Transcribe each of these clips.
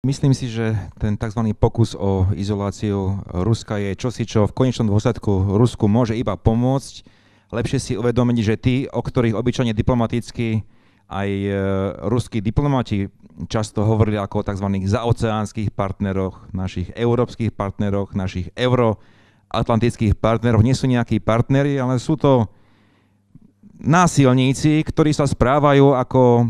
Myslím si, že ten tzv. pokus o izoláciu Ruska je čosi, čo v konečnom dôsledku Rusku môže iba pomôcť. Lepšie si uvedomiť, že tí, o ktorých obyčajne diplomaticky aj e, ruskí diplomati často hovorili ako o tzv. zaoceánskych partneroch, našich európskych partneroch, našich euroatlantických partneroch. Nie sú nejakí partneri, ale sú to násilníci, ktorí sa správajú ako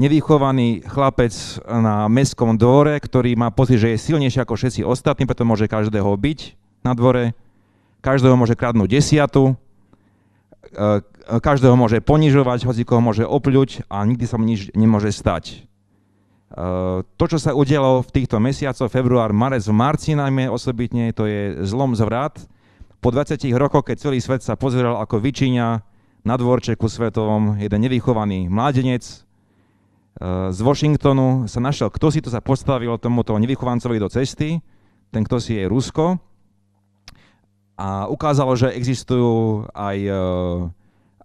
nevychovaný chlapec na mestskom dvore, ktorý má pocit, že je silnejší ako všetci ostatní, preto môže každého byť na dvore, každého môže kradnúť desiatu, e, e, každého môže ponižovať, hoci koho môže opľuť a nikdy sa mu nič nemôže stať. E, to, čo sa udialo v týchto mesiacoch, február, marec, v marci najmä osobitne, to je zlom zvrat. Po 20 rokoch, keď celý svet sa pozeral, ako vyčíňa na dvorčeku svetovom jeden nevychovaný mladenec z Washingtonu sa našiel, kto si to sa postavil tomuto nevychovancovi do cesty, ten kto si je Rusko. A ukázalo, že existujú aj, e,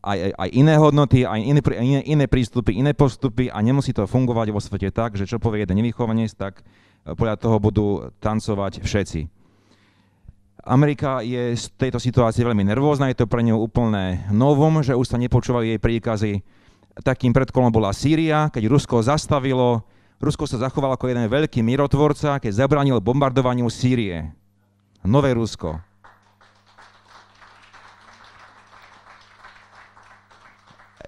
aj, aj iné hodnoty, aj iné, iné, iné prístupy, iné postupy a nemusí to fungovať vo svete tak, že čo povie jeden nevychovanec, tak e, podľa toho budú tancovať všetci. Amerika je z tejto situácie veľmi nervózna, je to pre ňu úplné novom, že už sa nepočúvali jej príkazy takým predkolom bola Sýria, keď Rusko zastavilo, Rusko sa zachovalo ako jeden veľký mirotvorca, keď zabranil bombardovaniu Sýrie. Nové Rusko.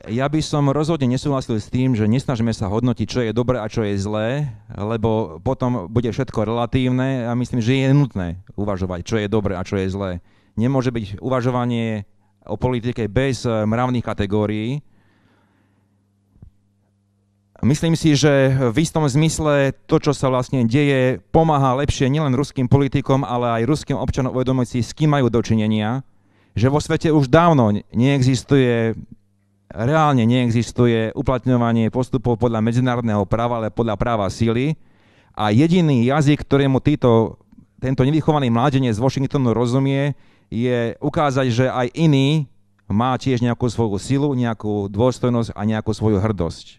Ja by som rozhodne nesúhlasil s tým, že nesnažíme sa hodnotiť, čo je dobré a čo je zlé, lebo potom bude všetko relatívne a myslím, že je nutné uvažovať, čo je dobré a čo je zlé. Nemôže byť uvažovanie o politike bez mravných kategórií, Myslím si, že v istom zmysle to, čo sa vlastne deje, pomáha lepšie nielen ruským politikom, ale aj ruským občanom uvedomiť si, s kým majú dočinenia, že vo svete už dávno neexistuje, reálne neexistuje uplatňovanie postupov podľa medzinárodného práva, ale podľa práva síly. A jediný jazyk, ktorému títo, tento nevychovaný mládenie z Washingtonu rozumie, je ukázať, že aj iný má tiež nejakú svoju silu, nejakú dôstojnosť a nejakú svoju hrdosť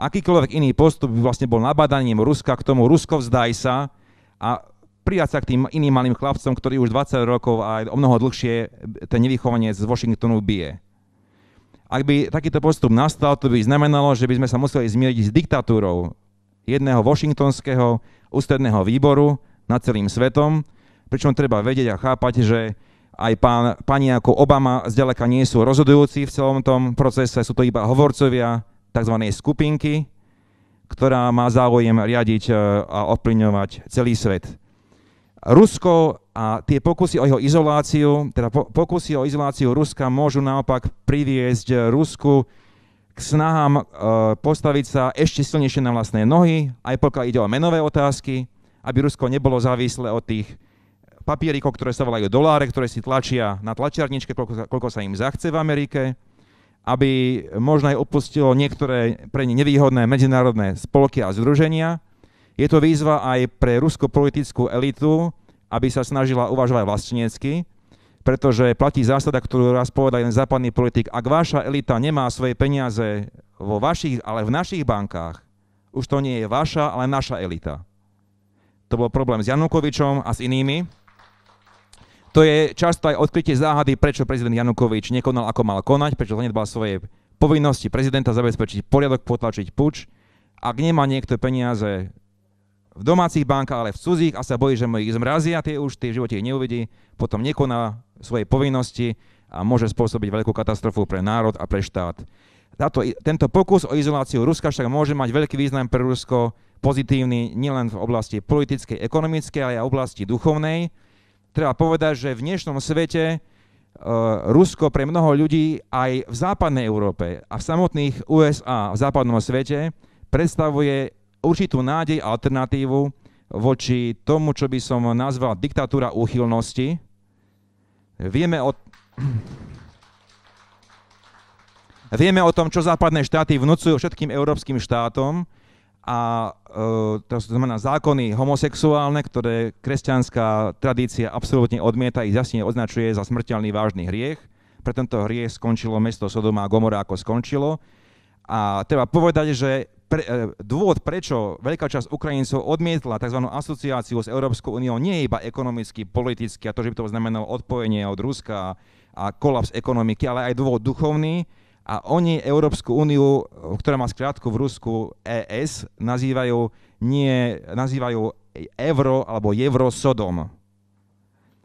akýkoľvek iný postup by vlastne bol nabadaním Ruska k tomu, Rusko vzdaj sa a prijať sa k tým iným malým chlapcom, ktorí už 20 rokov a o mnoho dlhšie ten nevychovanec z Washingtonu bije. Ak by takýto postup nastal, to by znamenalo, že by sme sa museli zmieriť s diktatúrou jedného washingtonského ústredného výboru nad celým svetom, pričom treba vedieť a chápať, že aj pán, pani ako Obama zďaleka nie sú rozhodujúci v celom tom procese, sú to iba hovorcovia, tzv. skupinky, ktorá má záujem riadiť e, a ovplyvňovať celý svet. Rusko a tie pokusy o jeho izoláciu, teda pokusy o izoláciu Ruska môžu naopak priviesť Rusku k snahám e, postaviť sa ešte silnejšie na vlastné nohy, aj pokiaľ ide o menové otázky, aby Rusko nebolo závislé od tých papieríkov, ktoré sa volajú doláre, ktoré si tlačia na tlačiarničke, koľko, koľko sa im zachce v Amerike aby možno aj opustilo niektoré pre ne nevýhodné medzinárodné spolky a združenia. Je to výzva aj pre ruskopolitickú elitu, aby sa snažila uvažovať vlastnícky, pretože platí zásada, ktorú raz povedal jeden západný politik, ak vaša elita nemá svoje peniaze vo vašich, ale v našich bankách, už to nie je vaša, ale naša elita. To bol problém s Janukovičom a s inými. To je často aj odkrytie záhady, prečo prezident Janukovič nekonal, ako mal konať, prečo zanedbal svoje povinnosti prezidenta zabezpečiť poriadok, potlačiť puč. Ak nemá niekto peniaze v domácich bankách, ale v cudzích a sa bojí, že mu ich zmrazia tie už, tie v živote ich neuvidí, potom nekoná svoje povinnosti a môže spôsobiť veľkú katastrofu pre národ a pre štát. tento pokus o izoláciu Ruska však môže mať veľký význam pre Rusko, pozitívny nielen v oblasti politickej, ekonomickej, ale aj oblasti duchovnej, treba povedať, že v dnešnom svete e, Rusko pre mnoho ľudí aj v západnej Európe a v samotných USA v západnom svete predstavuje určitú nádej a alternatívu voči tomu, čo by som nazval diktatúra úchylnosti. Vieme o, Vieme o tom, čo západné štáty vnúcujú všetkým európskym štátom, a e, to znamená zákony homosexuálne, ktoré kresťanská tradícia absolútne odmieta, ich jasne označuje za smrteľný vážny hriech. Pre tento hriech skončilo mesto Sodoma a Gomora, ako skončilo. A treba povedať, že pre, e, dôvod, prečo veľká časť Ukrajincov odmietla tzv. asociáciu s Európskou úniou, nie je iba ekonomicky, politicky a to, že by to znamenalo odpojenie od Ruska a kolaps ekonomiky, ale aj dôvod duchovný, a oni Európsku úniu, ktorá má skrátku v Rusku ES, nazývajú, nie, nazývajú euro alebo eurosodom.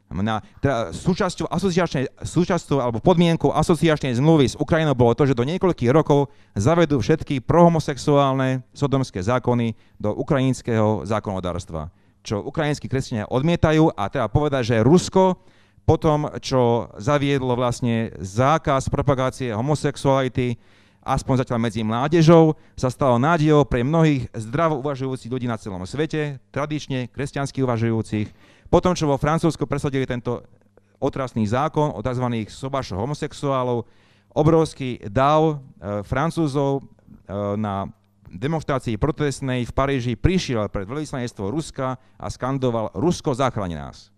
Na, teda súčasťou, asociačnej, súčasťou alebo podmienkou asociačnej zmluvy s Ukrajinou bolo to, že do niekoľkých rokov zavedú všetky prohomosexuálne sodomské zákony do ukrajinského zákonodárstva, čo ukrajinskí kresťania odmietajú a treba povedať, že Rusko po tom, čo zaviedlo vlastne zákaz propagácie homosexuality, aspoň zatiaľ medzi mládežou, sa stalo nádejou pre mnohých zdravo uvažujúcich ľudí na celom svete, tradične kresťansky uvažujúcich. Potom, čo vo Francúzsku presadili tento otrasný zákon o tzv. sobašov homosexuálov, obrovský dav e, Francúzov e, na demonstrácii protestnej v Paríži prišiel pred veľvyslanectvo Ruska a skandoval Rusko zachráni nás.